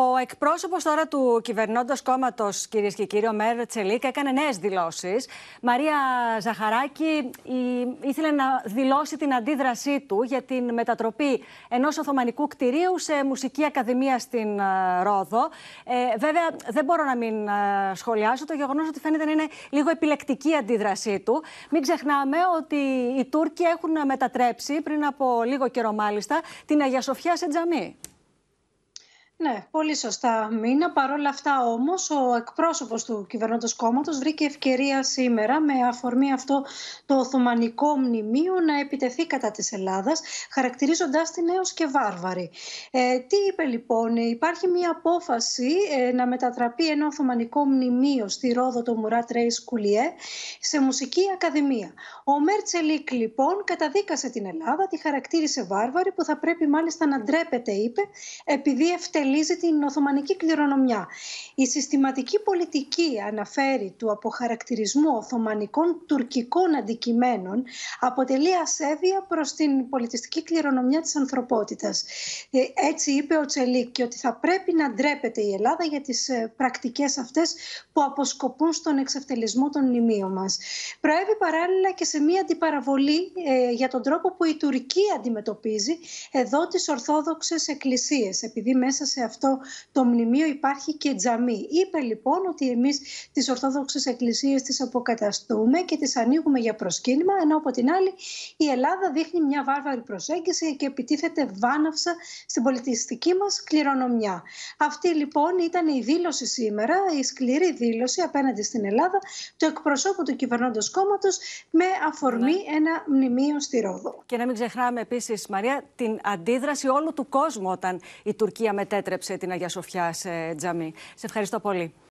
Ο εκπρόσωπος τώρα του κυβερνώντο κόμματος, κυρίες και κύριοι, ο Μέρ Τσελίκ, έκανε νέες δηλώσεις. Μαρία Ζαχαράκη ήθελε να δηλώσει την αντίδρασή του για την μετατροπή ενός Οθωμανικού κτηρίου σε μουσική ακαδημία στην ε, Ρόδο. Ε, βέβαια, δεν μπορώ να μην ε, σχολιάσω το γεγονός ότι φαίνεται να είναι λίγο επιλεκτική η αντίδρασή του. Μην ξεχνάμε ότι οι Τούρκοι έχουν μετατρέψει πριν από λίγο καιρό, μάλιστα, την Αγία Σοφιά σε τζαμί. Ναι, πολύ σωστά μήνα. Παρ' όλα αυτά όμως ο εκπρόσωπος του κυβερνώντος κόμματος βρήκε ευκαιρία σήμερα με αφορμή αυτό το Οθωμανικό μνημείο να επιτεθεί κατά της Ελλάδας χαρακτηρίζοντας την έως και βάρβαρη. Ε, τι είπε λοιπόν, υπάρχει μια απόφαση ε, να μετατραπεί ένα Οθωμανικό μνημείο στη Ρόδο το Μουρά Ρέις Κουλιέ σε μουσική ακαδημία. Ο Μέρτσελικ λοιπόν καταδίκασε την Ελλάδα, τη χαρακτήρισε βάρβαρη που θα πρέπει μάλιστα να ντρέπεται είπε επειδή ευτελεί την Οθωμανική κληρονομιά. Η συστηματική πολιτική αναφέρει του αποχαρακτηρισμού Οθωμανικών τουρκικών αντικειμένων αποτελεί ασέβεια προς την πολιτιστική κληρονομιά της ανθρωπότητας. Ε, έτσι είπε ο Τσελίκ και ότι θα πρέπει να ντρέπεται η Ελλάδα για τις ε, πρακτικές αυτές που αποσκοπούν στον εξευτελισμό των μνημείων μας. Προέβη παράλληλα και σε μία αντιπαραβολή ε, για τον τρόπο που η Τουρκία αντιμετωπίζει εδώ τις Ορθόδοξες εκκλησίες, επειδή μέσα σε σε αυτό το μνημείο υπάρχει και τζαμί. Είπε λοιπόν ότι εμείς τις Ορθόδοξες Εκκλησίες τις αποκαταστούμε και τις ανοίγουμε για προσκύνημα, ενώ από την άλλη η Ελλάδα δείχνει μια βάρβαρη προσέγγιση και επιτίθεται βάναυσα στην πολιτιστική μας κληρονομιά. Αυτή λοιπόν ήταν η δήλωση σήμερα, η σκληρή δήλωση απέναντι στην Ελλάδα του εκπροσώπου του κυβερνώντος κόμματος με αφορμή ναι. ένα μνημείο στη Ρόδο. Και να μην ξεχνάμε επίσης Μαρία την αντίδραση όλου του κόσμου όταν η Τουρκία μετέτρεψε επέτρεψε την Αγία Σοφιά σε τζαμί. Σε ευχαριστώ πολύ.